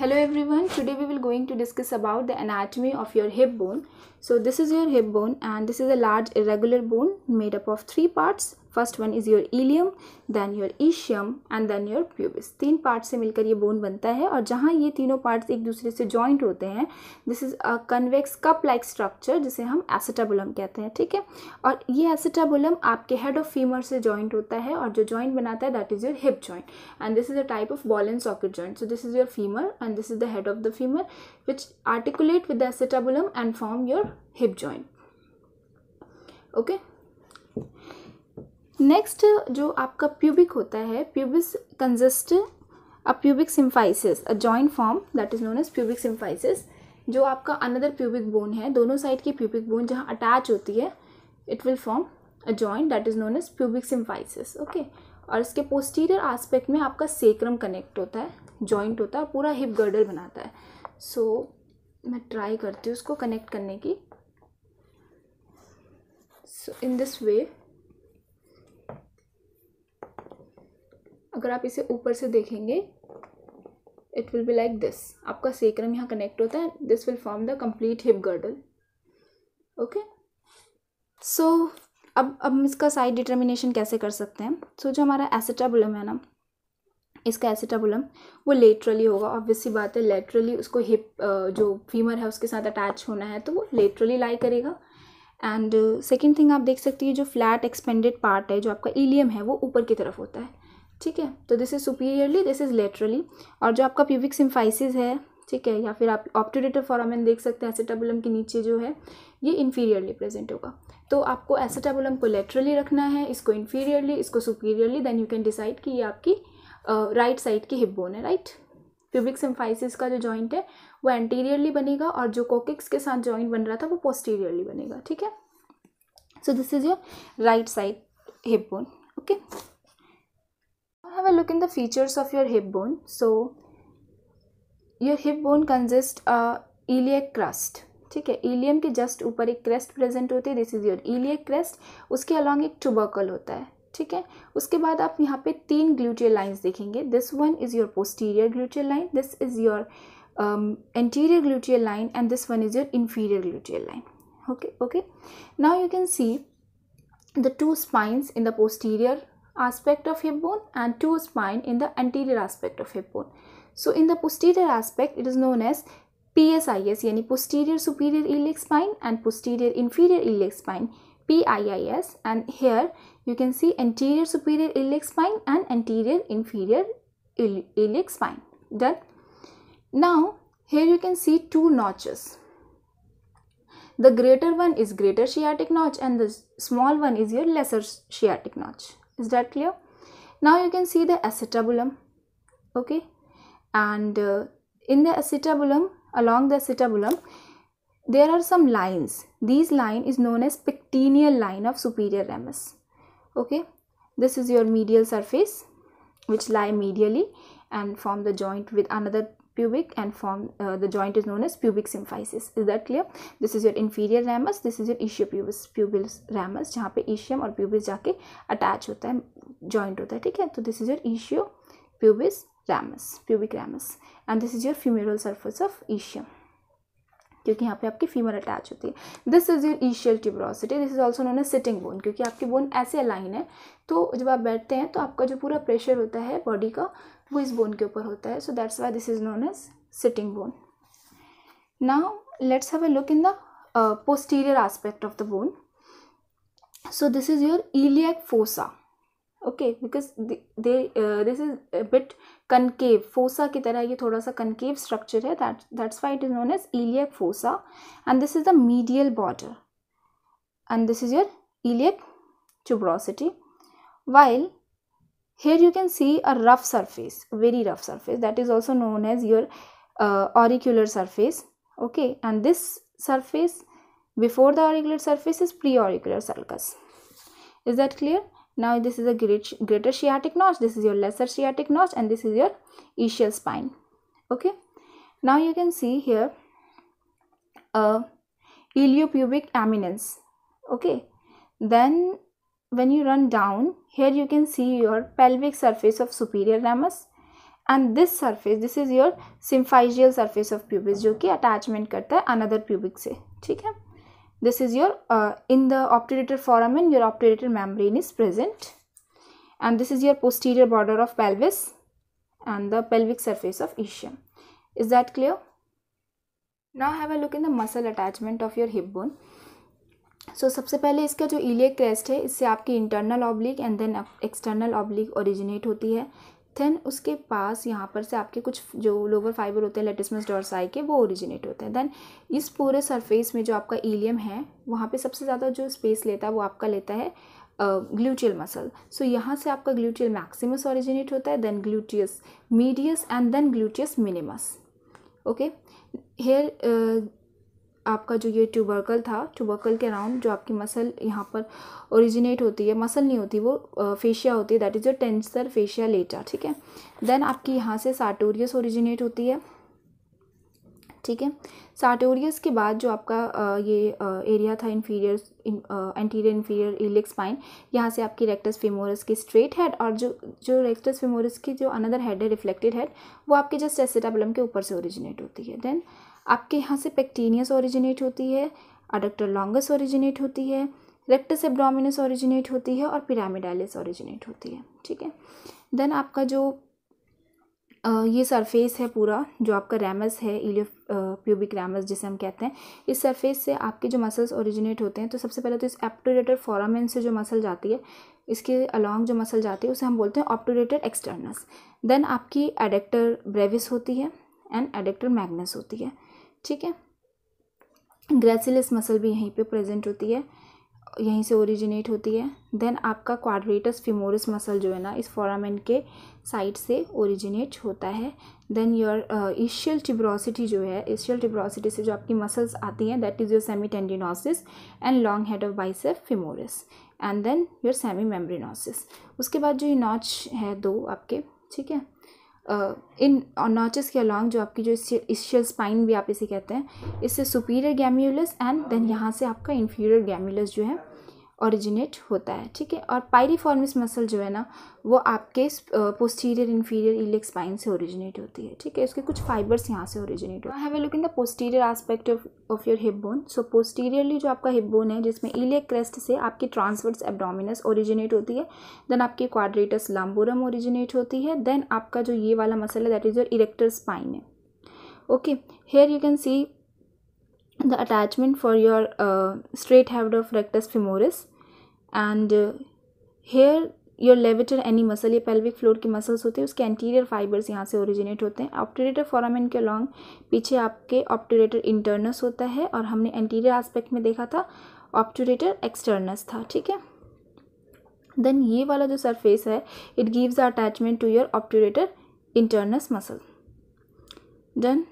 hello everyone today we will going to discuss about the anatomy of your hip bone so this is your hip bone and this is a large irregular bone made up of three parts first one is your ilium then your ischium and then your pubis तीन part से मिलकर ये bone बनता है और जहाँ ये तीनों पार्ट्स एक दूसरे से जॉइंट होते हैं this is a convex cup like structure जिसे हम एसिटाबुलम कहते हैं ठीक है और ये एसिटाबुलम आपके हेड ऑफ फीमर से जॉइंट होता है और जो जॉइंट बनाता है that is your hip joint and this is a type of ball and socket joint so this is your femur and this is the head of the femur which articulate with acetabulum and form your hip hip okay okay next जो आपका pubic होता है pubis consist a pubic symphysis a joint form that is known as pubic symphysis जो आपका another pubic bone है दोनों side की pubic bone जहाँ अटैच होती है it will form a joint that is known as pubic symphysis okay और इसके पोस्टीरियर आस्पेक्ट में आपका सेक्रम कनेक्ट होता है जॉइंट होता है और पूरा हिप गर्डर बनाता है सो so, मैं ट्राई करती हूँ उसको कनेक्ट करने की सो इन दिस वे अगर आप इसे ऊपर से देखेंगे it will be like this आपका सेक्रम यहाँ कनेक्ट होता है this will form the complete hip girdle okay so अब अब हम इसका साइड डिटर्मिनेशन कैसे कर सकते हैं सो so, जो हमारा एसिटाबुलम है ना इसका एसिटाबुलम वो लेटरली होगा ऑब्वियस सी बात है लेटरली उसको हिप जो फीमर है उसके साथ अटैच होना है तो वो लेटरली लाई करेगा एंड सेकेंड थिंग आप देख सकती है जो फ्लैट एक्सपेंडेड पार्ट है जो आपका इलियम है वो ऊपर की तरफ होता है ठीक है तो this is superiorly this is laterally और जो आपका प्यूबिक सिम्फाइसिस है ठीक है या फिर आप ऑप्टोडेटर फॉरामेन देख सकते हैं एसेटाबुलम के नीचे जो है ये इन्फीरियरली प्रेजेंट होगा तो आपको एसेटाबुलम को लेटरली रखना है इसको इन्फीरियरली इसको superiorly then you can decide कि ये आपकी राइट uh, साइड की हिप बोन है राइट प्यूबिक सिम्फाइसिस का जो जॉइंट है वो एंटीरियरली बनेगा और जो कोकिक्स के साथ जॉइंट बन रहा था वो पोस्टीरियरली बनेगा ठीक है so this is your right side hip bone okay Now have a look in the features of your hip bone. So your hip bone consists a iliac crust. ठीक है इलियम के जस्ट ऊपर एक crest present होती है this is your iliac crest उसके along एक tubercle होता है ठीक है उसके बाद आप यहाँ पे तीन ग्लूटियल लाइंस देखेंगे this one is your posterior gluteal line this is your anterior gluteal line and this one is your inferior gluteal line okay okay now you can see the two spines in the posterior aspect of hip bone and two spine in the anterior aspect of hip bone. So in the posterior aspect, it is known as PSIS, yani posterior superior iliac spine and posterior inferior iliac spine, PIIS. And here you can see anterior superior iliac spine and anterior inferior iliac spine. Done. Now here you can see two notches. The greater one is greater sciatic notch and the small one is your lesser sciatic notch is that clear now you can see the acetabulum okay and uh, in the acetabulum along the acetabulum there are some lines these line is known as pectineal line of superior ramus okay this is your medial surface which lie medially and form the joint with another pubic and form uh, the joint is known as pubic symphysis is that clear this is your inferior ramus this is your ischio pubis pubis ramus jahan pe ischium aur pubis जाके attach hota hai joint hota hai theek hai so this is your ischio pubis ramus pubic ramus and this is your femoral surface of ischium क्योंकि यहाँ पे आपकी femur attach होती है this is your ischial tuberosity this is also known a sitting bone क्योंकि आपकी bone ऐसे align है तो जब आप बैठते हैं तो आपका जो पूरा प्रेशर होता है बॉडी का वो इस बोन के ऊपर होता है so that's why this is known as sitting bone now let's have a look in the posterior aspect of the bone so this is your iliac fossa okay because they this is bit concave fossa की तरह ये थोड़ा सा concave structure है that's why it is known as iliac fossa and this is the medial border and this is your iliac tuberosity while here you can see a rough surface very rough surface that is also known as your uh, auricular surface okay and this surface before the auricular surface is preauricular sulcus is that clear now this is a great, greater sciatic notch this is your lesser sciatic notch and this is your ischial spine okay now you can see here a uh, iliopubic eminence okay then when you run down here you can see your pelvic surface of superior ramus and this surface this is your symphysial surface of pubis जो attachment करता है another pubic से ठीक है this is your uh, in the obturator foramen your obturator membrane is present and this is your posterior border of pelvis and the pelvic surface of ischium is that clear now have a look in the muscle attachment of your hip bone so so, सबसे पहले इसका जो iliac crest है इससे आपकी internal oblique and then external oblique originate होती है then उसके पास यहाँ पर से आपके कुछ जो लोअर फाइबर होते हैं लेटिसमस डोरसाई के वो ओरिजिनेट होते हैं देन इस पूरे सरफेस में जो आपका इलियम है वहाँ पे सबसे ज़्यादा जो स्पेस लेता है वो आपका लेता है ग्लूटियल मसल सो यहाँ से आपका ग्लूटियल मैक्सिमस ओरिजिनेट होता है then gluteus medius and then gluteus minimus okay here आपका जो ये ट्यूबर्कल था ट्यूबर्कल के अराउंड जो आपकी मसल यहाँ पर ओरिजिनेट होती है मसल नहीं होती वो फेशिया होती है that is your tensor fascia lata ठीक है देन आपकी यहाँ से सार्टोरियस ओरिजिनेट होती है ठीक है सार्टोरियस के बाद जो आपका ये एरिया था inferior anterior inferior iliac spine यहाँ से आपकी रेक्टस फेमोरस की स्ट्रेट हेड और जो जो रेक्टस फेमोरस की जो अनदर हेड है रिफ्लेक्टेड हेड वो आपके जस्ट एसेटाबलम के ऊपर से ओरिजिनेट होती है देन आपके यहाँ से पेक्टीनियस ओरिजिनेट होती है अडक्टर लॉन्गस ओरिजिनेट होती है रेक्टस एब्डोमिनस ओरिजिनेट होती है और पिरामिडालिस ओरिजिनेट होती है ठीक है देन आपका जो आ, ये सरफेस है पूरा जो आपका रैमस है इलियो प्यूबिक रैमस जिसे हम कहते हैं इस सरफेस से आपके जो मसल्स ओरिजिनेट होते हैं तो सबसे पहले तो इस एप्टोरेटर फॉरामेन से जो मसल जाती है इसके अलॉन्ग जो मसल जाती है उसे हम बोलते हैं ऑप्टोरेटर एक्सटर्नस देन आपकी एडेक्टर ब्रेविस होती है एंड एडेक्टर मैग्नस होती है ठीक है ग्रेसिलस मसल भी यहीं पे प्रेजेंट होती है यहीं से ओरिजिनेट होती है देन आपका क्वाड्रेटस फिमोरस मसल जो है ना इस फॉरामेन के साइड से ओरिजिनेट होता है देन योर ईशियल टिब्रोसिटी जो है ईशियल टिब्रोसिटी से जो आपकी मसल्स आती हैं that is your semitendinosus and long head of bicep femoris and then your semimembranosus उसके बाद जो ये नॉच है दो आपके ठीक है इन नॉचेस के अलॉन्ग जो आपकी जो इशियल स्पाइन भी आप इसे कहते हैं इससे सुपीरियर गैम्यूलस एंड देन यहाँ से आपका इन्फीरियर गैम्यूलस जो है ओरिजिनेट होता है ठीक है और पायरीफॉर्मिस मसल जो है ना वो आपके पोस्टीरियर इन्फीरियर इलेक् स्पाइन से ओरिजिनेट होती है ठीक है उसके कुछ फाइबर्स यहाँ से ओरिजिनेट होते हैं look in the posterior aspect of of your hip bone so posteriorly जो आपका हिप बोन है जिसमें इलेक् क्रेस्ट से आपकी ट्रांसवर्स एबडोमिनस ओरिजिनेट होती है देन आपकी क्वाड्रेटस लाम्बोरम ओरिजिनेट होती है देन आपका जो ये वाला मसल है that is your erector spine है okay here you can see the attachment for your uh, straight habit of rectus femoris and uh, here your levator ani muscle ये pelvic floor की muscles होते हैं उसके anterior fibres यहाँ से originate होते हैं ऑप्टोरेटर फॉरामिन के लॉन्ग पीछे आपके ऑप्टोरेटर इंटरनस होता है और हमने एंटीरियर आस्पेक्ट में देखा था ऑप्टोरेटर एक्सटर्नस था ठीक है देन ये वाला जो सरफेस है it gives attachment to your obturator internus muscle done